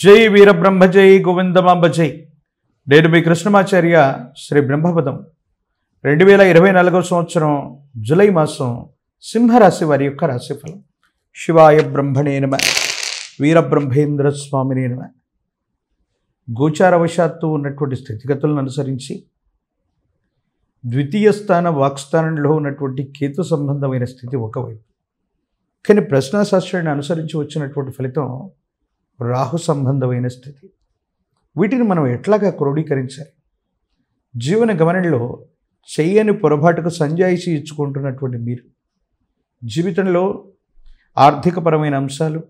జై వీరబ్రహ్మ జై గోవిందమాంబ జై నేను మీ కృష్ణమాచార్య శ్రీ బ్రహ్మపదం రెండు వేల ఇరవై నాలుగో సంవత్సరం జులై మాసం సింహరాశి వారి యొక్క రాశిఫలం శివాయ బ్రహ్మణే నమ వీరబ్రహ్మేంద్ర స్వామినేనమ నమ గోచారవశాత్తు ఉన్నటువంటి స్థితిగతులను అనుసరించి ద్వితీయ స్థాన వాక్స్థానంలో ఉన్నటువంటి కేతు సంబంధమైన స్థితి ఒకవైపు కానీ ప్రశ్నాశాస్త్రాన్ని అనుసరించి వచ్చినటువంటి ఫలితం రాహు సంబంధమైన స్థితి వీటిని మనం ఎట్లాగా క్రోడీకరించాలి జీవన గమనంలో చెయ్యని పొరపాటుకు సంజాయిషి ఇచ్చుకుంటున్నటువంటి మీరు జీవితంలో ఆర్థికపరమైన అంశాలు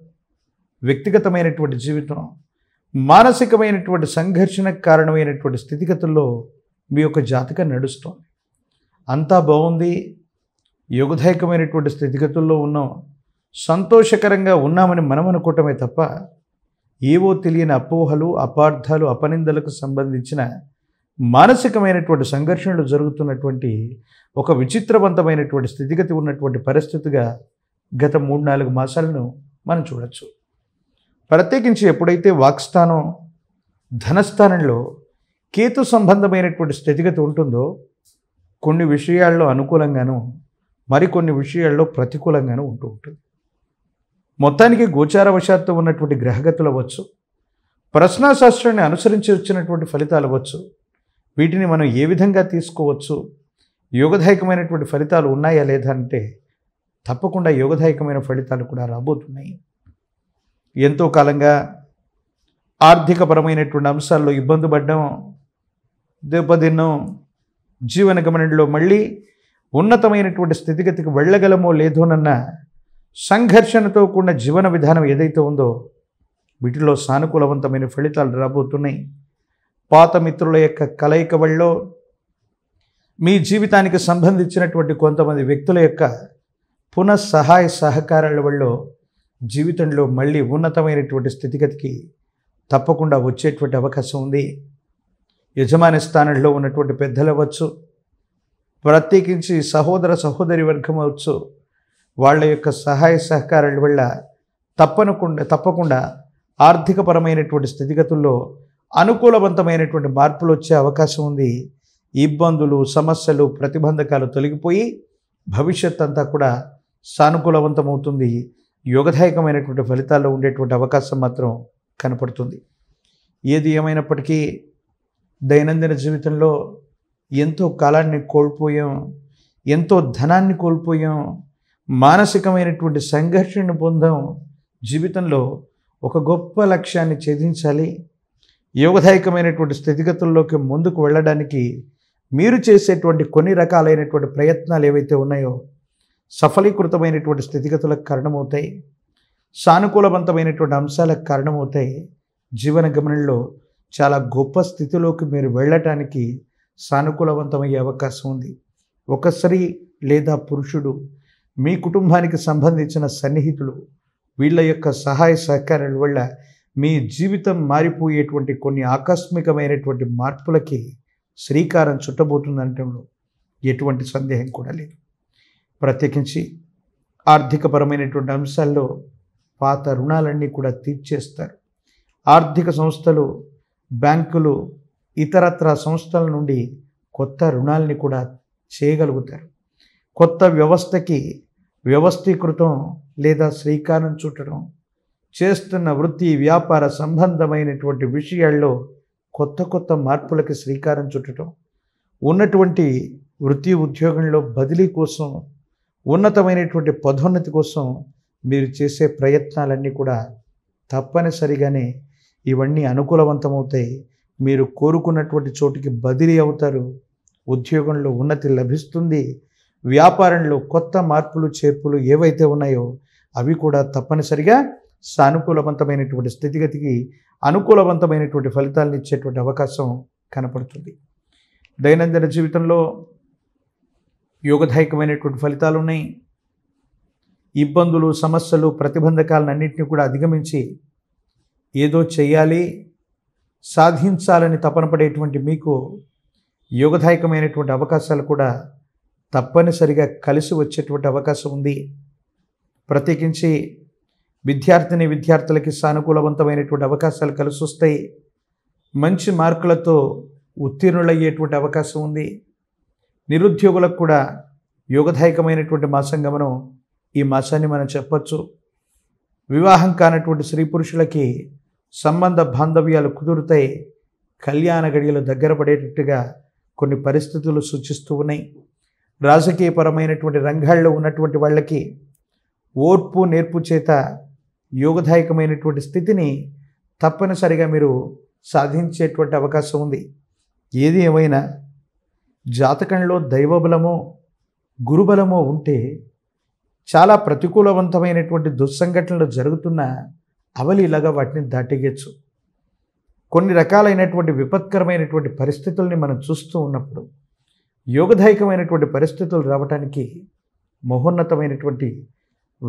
వ్యక్తిగతమైనటువంటి జీవితం మానసికమైనటువంటి సంఘర్షణకు కారణమైనటువంటి స్థితిగతుల్లో మీ యొక్క జాతకం నడుస్తోంది అంతా బాగుంది యోగదాయకమైనటువంటి స్థితిగతుల్లో ఉన్నాం సంతోషకరంగా ఉన్నామని మనం అనుకోవటమే తప్ప ఏవో తెలియని అపోహలు అపార్థాలు అపనిందలకు సంబంధించిన మానసికమైనటువంటి సంఘర్షణలు జరుగుతున్నటువంటి ఒక విచిత్రవంతమైనటువంటి స్థితిగతి ఉన్నటువంటి పరిస్థితిగా గత మూడు నాలుగు మాసాలను మనం చూడవచ్చు ప్రత్యేకించి ఎప్పుడైతే వాక్స్థానం ధనస్థానంలో కేతు సంబంధమైనటువంటి స్థితిగతి ఉంటుందో కొన్ని విషయాల్లో అనుకూలంగాను మరికొన్ని విషయాల్లో ప్రతికూలంగాను ఉంటూ ఉంటుంది మొత్తానికి గోచారవశాత్తు ఉన్నటువంటి గ్రహగతులు అవ్వచ్చు ప్రశ్నాశాస్త్రాన్ని అనుసరించి వచ్చినటువంటి ఫలితాలు అవ్వచ్చు వీటిని మనం ఏ విధంగా తీసుకోవచ్చు యోగదాయకమైనటువంటి ఫలితాలు ఉన్నాయా లేదా అంటే తప్పకుండా యోగదాయకమైన ఫలితాలు కూడా రాబోతున్నాయి ఎంతో కాలంగా ఆర్థికపరమైనటువంటి అంశాల్లో ఇబ్బంది పడ్డం దెబ్బతిన్నం జీవన గమనంలో మళ్ళీ ఉన్నతమైనటువంటి స్థితిగతికి వెళ్ళగలమో లేదోనన్న సంఘర్షణతో కూడిన జీవన విధానం ఏదైతే ఉందో వీటిలో సానుకూలవంతమైన ఫలితాలు రాబోతున్నాయి పాత మిత్రుల యొక్క కలయిక వల్ల మీ జీవితానికి సంబంధించినటువంటి కొంతమంది వ్యక్తుల యొక్క పునః సహాయ సహకారాల వల్ల జీవితంలో మళ్ళీ ఉన్నతమైనటువంటి స్థితిగతికి తప్పకుండా వచ్చేటువంటి అవకాశం ఉంది యజమాని స్థానంలో ఉన్నటువంటి పెద్దలు అవ్వచ్చు ప్రత్యేకించి సహోదర సహోదరి వర్గం అవచ్చు వాళ్ళ యొక్క సహాయ సహకారాల వల్ల తప్పనకుండా తప్పకుండా ఆర్థికపరమైనటువంటి స్థితిగతుల్లో అనుకూలవంతమైనటువంటి మార్పులు వచ్చే అవకాశం ఉంది ఇబ్బందులు సమస్యలు ప్రతిబంధకాలు తొలగిపోయి భవిష్యత్ అంతా కూడా సానుకూలవంతమవుతుంది యోగదాయకమైనటువంటి ఫలితాల్లో ఉండేటువంటి అవకాశం మాత్రం కనపడుతుంది ఏది ఏమైనప్పటికీ దైనందిన జీవితంలో ఎంతో కాలాన్ని కోల్పోయాం ఎంతో ధనాన్ని కోల్పోయాం మానసికమైనటువంటి సంఘర్షణను పొందాం జీవితంలో ఒక గొప్ప లక్ష్యాన్ని ఛేదించాలి యోగదాయకమైనటువంటి స్థితిగతుల్లోకి ముందుకు వెళ్ళడానికి మీరు చేసేటువంటి కొన్ని రకాలైనటువంటి ప్రయత్నాలు ఏవైతే ఉన్నాయో సఫలీకృతమైనటువంటి స్థితిగతులకు కారణమవుతాయి సానుకూలవంతమైనటువంటి అంశాలకు కారణమవుతాయి జీవన గమనంలో చాలా గొప్ప స్థితిలోకి మీరు వెళ్ళటానికి సానుకూలవంతమయ్యే అవకాశం ఉంది ఒకసారి లేదా పురుషుడు మీ కుటుంబానికి సంబంధించిన సన్నిహితులు వీళ్ళ యొక్క సహాయ సహకారాల వల్ల మీ జీవితం మారిపోయేటువంటి కొన్ని ఆకస్మికమైనటువంటి మార్పులకి శ్రీకారం చుట్టబోతుందనటంలో ఎటువంటి సందేహం కూడా లేదు ప్రత్యేకించి ఆర్థికపరమైనటువంటి అంశాల్లో పాత రుణాలన్నీ కూడా తీర్చేస్తారు ఆర్థిక సంస్థలు బ్యాంకులు ఇతరత్ర సంస్థల నుండి కొత్త రుణాలని కూడా చేయగలుగుతారు కొత్త వ్యవస్థకి వ్యవస్థీకృతం లేదా శ్రీకారం చుట్టడం చేస్తున్న వృత్తి వ్యాపార సంబంధమైనటువంటి విషయాల్లో కొత్త కొత్త మార్పులకి శ్రీకారం చుట్టడం ఉన్నటువంటి వృత్తి ఉద్యోగంలో బదిలీ కోసం ఉన్నతమైనటువంటి పదోన్నతి కోసం మీరు చేసే ప్రయత్నాలన్నీ కూడా తప్పనిసరిగానే ఇవన్నీ అనుకూలవంతమవుతాయి మీరు కోరుకున్నటువంటి చోటుకి బదిలీ అవుతారు ఉద్యోగంలో ఉన్నతి లభిస్తుంది వ్యాపారంలో కొత్త మార్పులు చేర్పులు ఏవైతే ఉన్నాయో అవి కూడా తప్పనిసరిగా సానుకూలవంతమైనటువంటి స్థితిగతికి అనుకూలవంతమైనటువంటి ఫలితాలను ఇచ్చేటువంటి అవకాశం కనపడుతుంది దైనందిన జీవితంలో యోగదాయకమైనటువంటి ఫలితాలు ఉన్నాయి ఇబ్బందులు సమస్యలు ప్రతిబంధకాలను అన్నింటినీ కూడా అధిగమించి ఏదో చేయాలి సాధించాలని తపన పడేటువంటి మీకు యోగదాయకమైనటువంటి అవకాశాలు కూడా తప్పనిసరిగా కలిసి వచ్చేటువంటి అవకాశం ఉంది ప్రత్యేకించి విద్యార్థిని విద్యార్థులకి సానుకూలవంతమైనటువంటి అవకాశాలు కలిసి వస్తాయి మంచి మార్కులతో ఉత్తీర్ణులయ్యేటువంటి అవకాశం ఉంది నిరుద్యోగులకు కూడా యోగదాయకమైనటువంటి మాసంగా మనం ఈ మాసాన్ని మనం చెప్పచ్చు వివాహం కానటువంటి స్త్రీ పురుషులకి సంబంధ బాంధవ్యాలు కుదురుతాయి కళ్యాణ గడియలు దగ్గర పడేటట్టుగా కొన్ని పరిస్థితులు సూచిస్తూ ఉన్నాయి రాజకీయపరమైనటువంటి రంగాల్లో ఉన్నటువంటి వాళ్ళకి ఓర్పు నేర్పు చేత యోగదాయకమైనటువంటి స్థితిని తప్పనిసరిగా మీరు సాధించేటువంటి అవకాశం ఉంది ఏది ఏమైనా జాతకంలో దైవబలమో గురుబలమో ఉంటే చాలా ప్రతికూలవంతమైనటువంటి దుస్సంఘటనలు జరుగుతున్న అవలీలగా వాటిని దాటిగచ్చు కొన్ని రకాలైనటువంటి విపత్కరమైనటువంటి పరిస్థితుల్ని మనం చూస్తూ ఉన్నప్పుడు యోగదాయకమైనటువంటి పరిస్థితులు రావటానికి మహోన్నతమైనటువంటి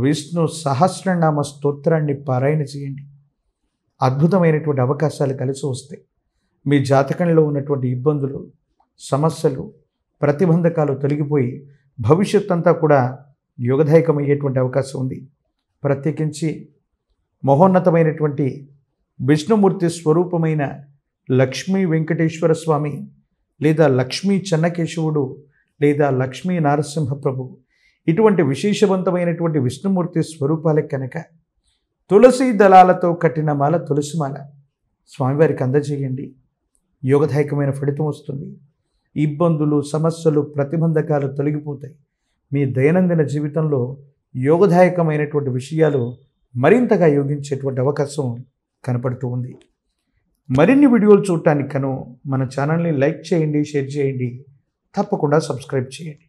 విష్ణు సహస్రనామ స్తోత్రాన్ని పారాయణ చేయండి అద్భుతమైనటువంటి అవకాశాలు కలిసి వస్తాయి మీ జాతకంలో ఉన్నటువంటి ఇబ్బందులు సమస్యలు ప్రతిబంధకాలు తొలగిపోయి భవిష్యత్ అంతా కూడా యోగదాయకమయ్యేటువంటి అవకాశం ఉంది ప్రత్యేకించి మహోన్నతమైనటువంటి విష్ణుమూర్తి స్వరూపమైన లక్ష్మీ వెంకటేశ్వర స్వామి లేదా లక్ష్మీ చెన్నకేశవుడు లేదా లక్ష్మీ నారసింహప్రభు ఇటువంటి విశేషవంతమైనటువంటి విష్ణుమూర్తి స్వరూపాలే కనుక తులసి దళాలతో కట్టిన మాల తులసి మాల స్వామివారికి అందజేయండి యోగదాయకమైన ఫలితం వస్తుంది ఇబ్బందులు సమస్యలు ప్రతిబంధకాలు తొలగిపోతాయి మీ దైనందిన జీవితంలో యోగదాయకమైనటువంటి విషయాలు మరింతగా యోగించేటువంటి అవకాశం కనపడుతూ ఉంది మరిన్ని వీడియోలు చూడటానికి కను మన ఛానల్ని లైక్ చేయండి షేర్ చేయండి తప్పకుండా సబ్స్క్రైబ్ చేయండి